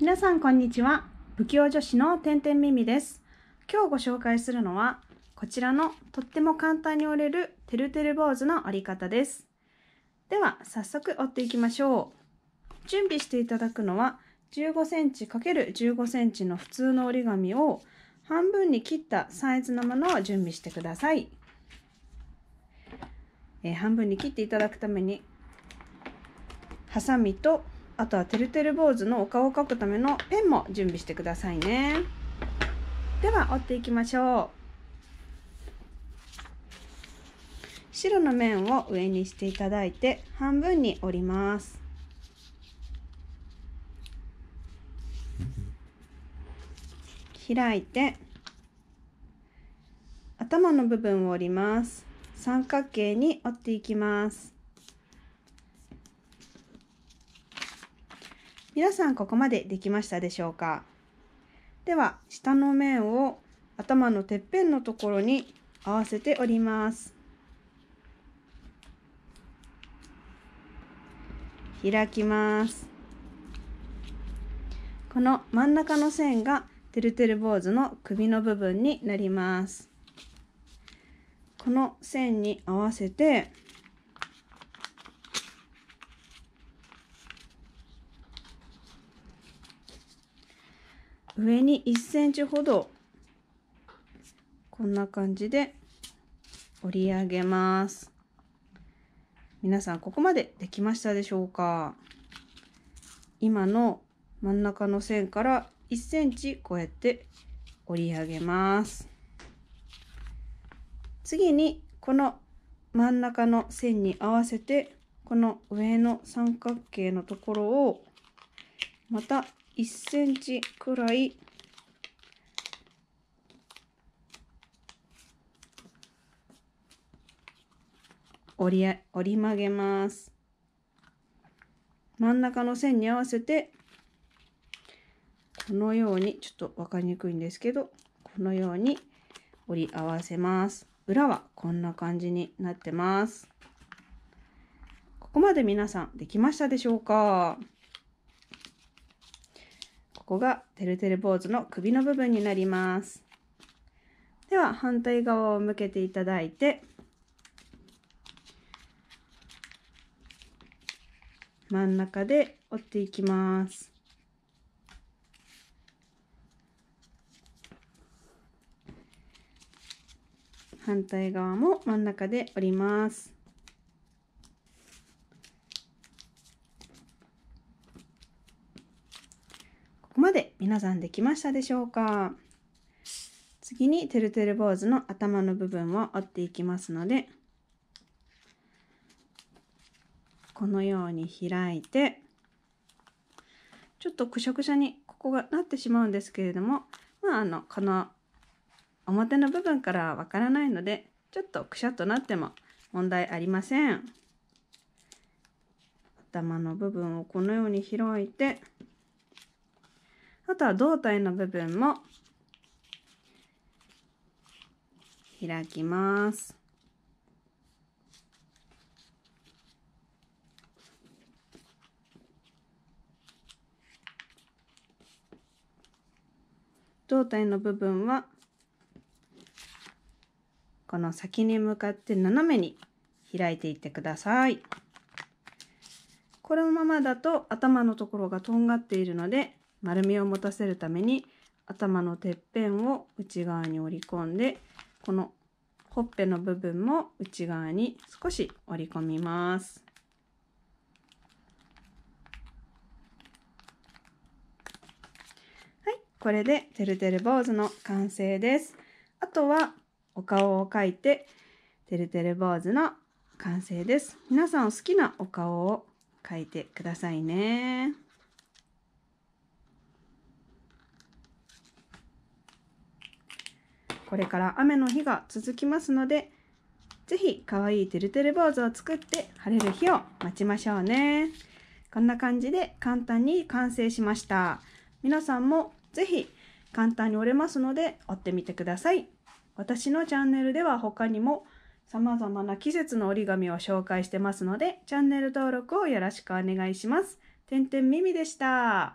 皆さんこんにちは不器用女子のてんてんみみです今日ご紹介するのはこちらのとっても簡単に折れるてるてる坊主の折り方ですでは早速折っていきましょう準備していただくのは 15cm×15cm の普通の折り紙を半分に切ったサイズのものを準備してください、えー、半分に切っていただくためにハサミとあとはてるてる坊主のお顔を描くためのペンも準備してくださいねでは折っていきましょう白の面を上にしていただいて半分に折ります開いて頭の部分を折ります三角形に折っていきます皆さんここまでできましたでしょうかでは下の面を頭のてっぺんのところに合わせております開きますこの真ん中の線がてるてる坊主の首の部分になりますこの線に合わせて上に1センチほどこんな感じで折り上げます。皆さんここまでできましたでしょうか今の真ん中の線から1センチこうやって折り上げます。次にこの真ん中の線に合わせてこの上の三角形のところをまた1センチくらい折り折り曲げます真ん中の線に合わせてこのようにちょっと分かりにくいんですけどこのように折り合わせます裏はこんな感じになってますここまで皆さんできましたでしょうかここがてるてる坊主の首の部分になりますでは反対側を向けていただいて真ん中で折っていきます反対側も真ん中で折りますこまで皆さんできましたでしょうか次にてるてる坊主の頭の部分を折っていきますのでこのように開いてちょっとくしゃくしゃにここがなってしまうんですけれどもまああのこの表の部分からはわからないのでちょっとくしゃっとなっても問題ありません頭の部分をこのように開いてあとは胴体の部分も開きます。胴体の部分はこの先に向かって斜めに開いていってください。このままだと頭のところがとんがっているので丸みを持たせるために頭のてっぺんを内側に折り込んでこのほっぺの部分も内側に少し折り込みます。はい、これでてるてる坊主の完成です。あとはお顔を描いててるてる坊主の完成です。皆さん好きなお顔を描いてくださいね。これから雨の日が続きますので、是非可愛いてるてる坊主を作って晴れる日を待ちましょうね。こんな感じで簡単に完成しました。皆さんも是非簡単に折れますので折ってみてください。私のチャンネルでは他にも様々な季節の折り紙を紹介してますので、チャンネル登録をよろしくお願いします。てんてんみみでした。